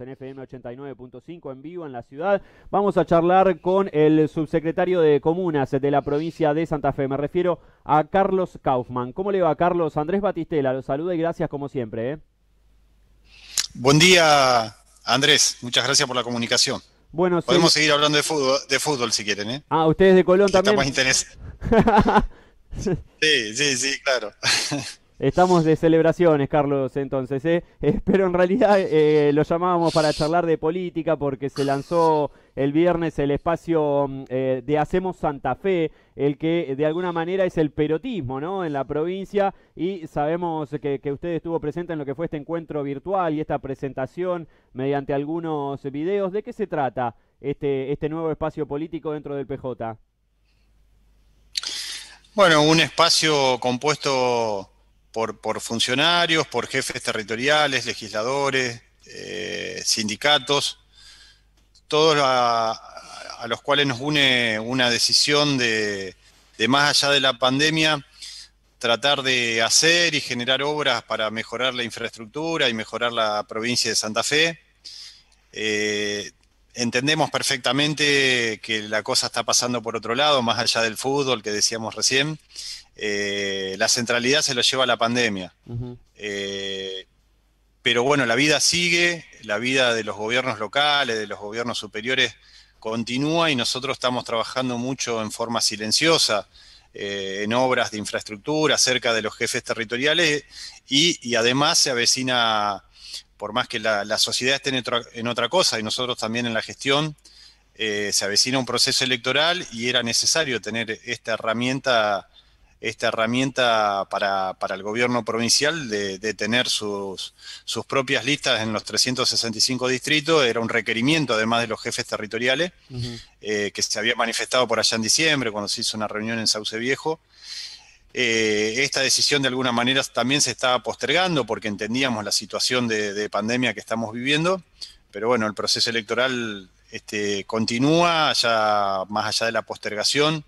en FM 89.5 en vivo en la ciudad. Vamos a charlar con el subsecretario de Comunas de la provincia de Santa Fe. Me refiero a Carlos Kaufman. ¿Cómo le va, Carlos? Andrés Batistela, los saluda y gracias como siempre. ¿eh? Buen día, Andrés. Muchas gracias por la comunicación. Bueno, Podemos seguir hablando de fútbol, de fútbol si quieren. ¿eh? Ah, ustedes de Colón también. sí, sí, sí, claro. Estamos de celebraciones, Carlos, entonces, ¿eh? eh pero en realidad eh, lo llamábamos para charlar de política porque se lanzó el viernes el espacio mm, eh, de Hacemos Santa Fe, el que de alguna manera es el perotismo, ¿no? En la provincia y sabemos que, usted estuvo presente en lo que fue este encuentro virtual y esta presentación mediante algunos videos. ¿De qué se trata este, este nuevo espacio político dentro del PJ? Bueno, un espacio compuesto por, funcionarios, por jefes territoriales, legisladores, eh, sindicatos, todos a, los cuales nos une una decisión de, más allá de la pandemia, tratar de hacer y generar obras para mejorar la infraestructura y mejorar la provincia de Santa Fe. Eh, entendemos perfectamente que la cosa está pasando por otro lado, más allá del fútbol que decíamos recién. Eh, eh, la centralidad se lo lleva a la pandemia. Eh, pero bueno, la vida sigue, la vida de los gobiernos locales, de los gobiernos superiores continúa y nosotros estamos trabajando mucho en forma silenciosa, eh, en obras de infraestructura, cerca de los jefes territoriales y, además se avecina, por más que la, sociedad esté en otra, cosa y nosotros también en la gestión, se avecina un proceso electoral y era necesario tener esta herramienta esta herramienta para, el gobierno provincial de, tener sus, sus, propias listas en los 365 distritos. Era un requerimiento, además de los jefes territoriales, eh, que se había manifestado por allá en diciembre, cuando se hizo una reunión en Sauce Viejo. Eh, esta decisión de alguna manera también se estaba postergando porque entendíamos la situación de, pandemia que estamos viviendo, pero bueno, el proceso electoral este, continúa, más allá de la postergación.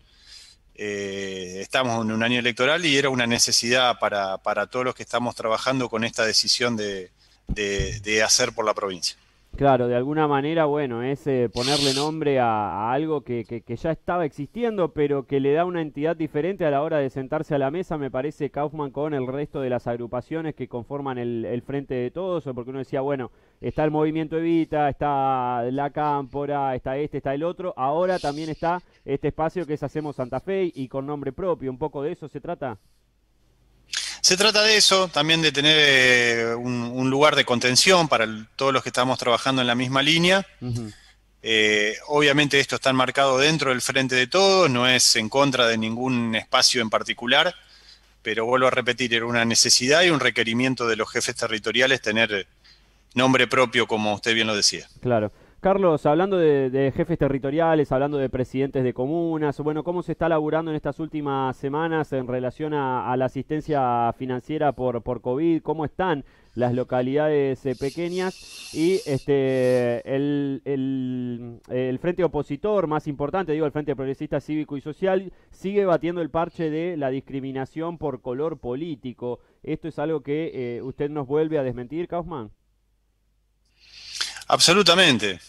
Eh, estamos en un año electoral y era una necesidad para, para todos los que estamos trabajando con esta decisión de, de hacer por la provincia. Claro, de alguna manera, bueno, es eh, ponerle nombre a, algo que, ya estaba existiendo, pero que le da una entidad diferente a la hora de sentarse a la mesa, me parece Kaufman con el resto de las agrupaciones que conforman el, el frente de todos, porque uno decía, bueno, está el movimiento Evita, está la Cámpora, está este, está el otro, ahora también está este espacio que es Hacemos Santa Fe y con nombre propio, un poco de eso se trata. Se trata de eso, también de tener eh, un, lugar de contención para todos los que estamos trabajando en la misma línea. Eh, obviamente esto está enmarcado dentro del frente de todos, no es en contra de ningún espacio en particular, pero vuelvo a repetir, era una necesidad y un requerimiento de los jefes territoriales tener nombre propio, como usted bien lo decía. Claro. Carlos, hablando de, jefes territoriales, hablando de presidentes de comunas, bueno, ¿cómo se está laburando en estas últimas semanas en relación a, la asistencia financiera por, COVID? ¿Cómo están las localidades eh, pequeñas? Y este el, frente opositor más importante, digo, el Frente Progresista Cívico y Social, sigue batiendo el parche de la discriminación por color político. ¿Esto es algo que eh, usted nos vuelve a desmentir, Kaufman? Absolutamente,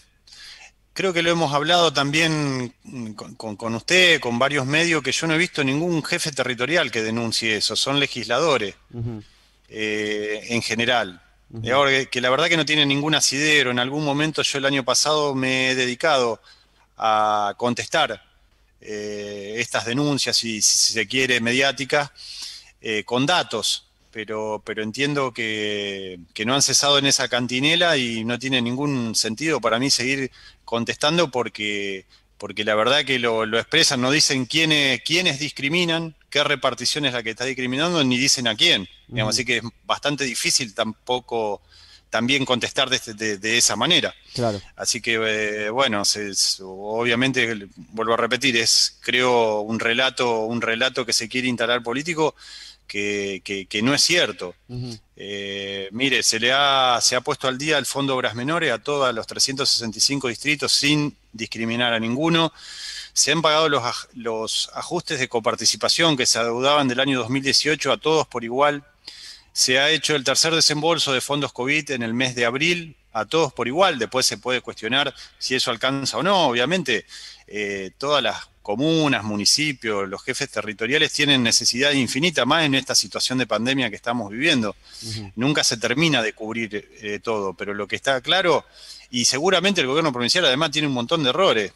creo que lo hemos hablado también con, usted, con varios medios, que yo no he visto ningún jefe territorial que denuncie eso, son legisladores eh, en general. que, la verdad que no tiene ningún asidero, en algún momento yo el año pasado me he dedicado a contestar eh, estas denuncias, si, se quiere, mediáticas, eh, con datos pero, entiendo que, no han cesado en esa cantinela y no tiene ningún sentido para mí seguir contestando porque, porque la verdad que lo, expresan, no dicen quiénes, quiénes discriminan, qué repartición es la que está discriminando, ni dicen a quién. así que es bastante difícil tampoco también contestar de, este, de, esa manera. Claro. Así que, eh, bueno, obviamente, vuelvo a repetir, es, creo, un relato, un relato que se quiere instalar político que, no es cierto. Eh, mire, se le ha, se ha puesto al día el Fondo Obras Menores a todos los 365 distritos sin discriminar a ninguno. Se han pagado los, los ajustes de coparticipación que se adeudaban del año 2018 a todos por igual. Se ha hecho el tercer desembolso de fondos COVID en el mes de abril a todos por igual. Después se puede cuestionar si eso alcanza o no. Obviamente, eh, todas las comunas, municipios, los jefes territoriales tienen necesidad infinita, más en esta situación de pandemia que estamos viviendo. Nunca se termina de cubrir eh, todo, pero lo que está claro, y seguramente el gobierno provincial además tiene un montón de errores,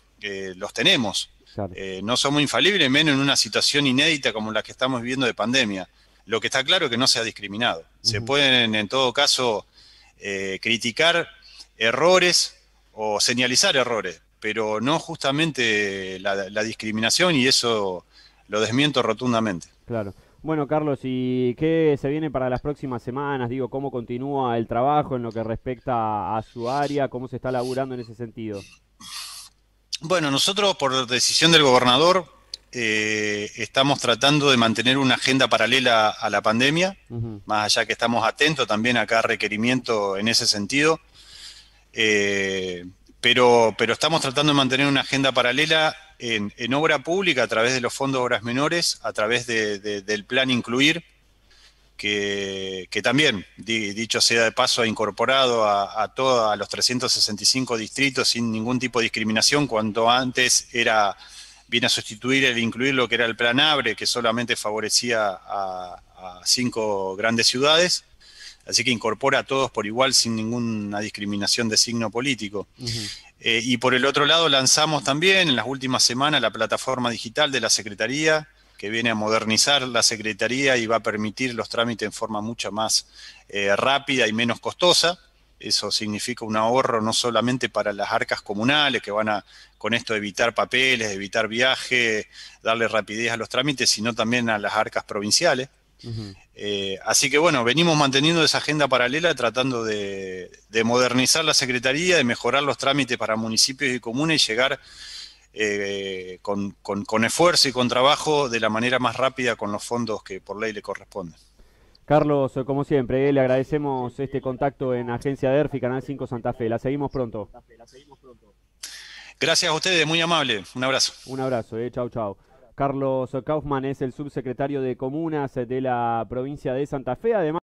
los tenemos. Eh, no somos infalibles, menos en una situación inédita como la que estamos viviendo de pandemia. Lo que está claro es que no se ha discriminado. Se pueden, en todo caso, eh, criticar errores o señalizar errores, pero no justamente la, la discriminación y eso lo desmiento rotundamente. Claro. Bueno, Carlos, ¿y qué se viene para las próximas semanas? Digo, ¿cómo continúa el trabajo en lo que respecta a su área? ¿Cómo se está laburando en ese sentido? Bueno, nosotros por decisión del gobernador eh, estamos tratando de mantener una agenda paralela a la pandemia, más allá que estamos atentos también a cada requerimiento en ese sentido. Eh, pero, pero estamos tratando de mantener una agenda paralela en, obra pública a través de los fondos de obras menores, a través del plan Incluir, que, también, dicho sea de paso, ha incorporado a, todos los 365 distritos sin ningún tipo de discriminación, cuanto antes era viene a sustituir el incluir lo que era el plan ABRE, que solamente favorecía a, cinco grandes ciudades. Así que incorpora a todos por igual sin ninguna discriminación de signo político. Eh, y por el otro lado lanzamos también en las últimas semanas la plataforma digital de la Secretaría, que viene a modernizar la Secretaría y va a permitir los trámites en forma mucho más eh, rápida y menos costosa. Eso significa un ahorro no solamente para las arcas comunales, que van a con esto evitar papeles, evitar viajes, darle rapidez a los trámites, sino también a las arcas provinciales. Eh, así que bueno, venimos manteniendo esa agenda paralela, tratando de, modernizar la Secretaría, de mejorar los trámites para municipios y comunas y llegar eh, con esfuerzo y con trabajo de la manera más rápida con los fondos que por ley le corresponden. Carlos, como siempre, eh, le agradecemos este contacto en Agencia DERFI, Canal 5 Santa Fe. La seguimos pronto. Gracias a ustedes, muy amable. Un abrazo. Un abrazo, eh. chau, chau. Carlos Kaufman es el subsecretario de Comunas de la provincia de Santa Fe. Además,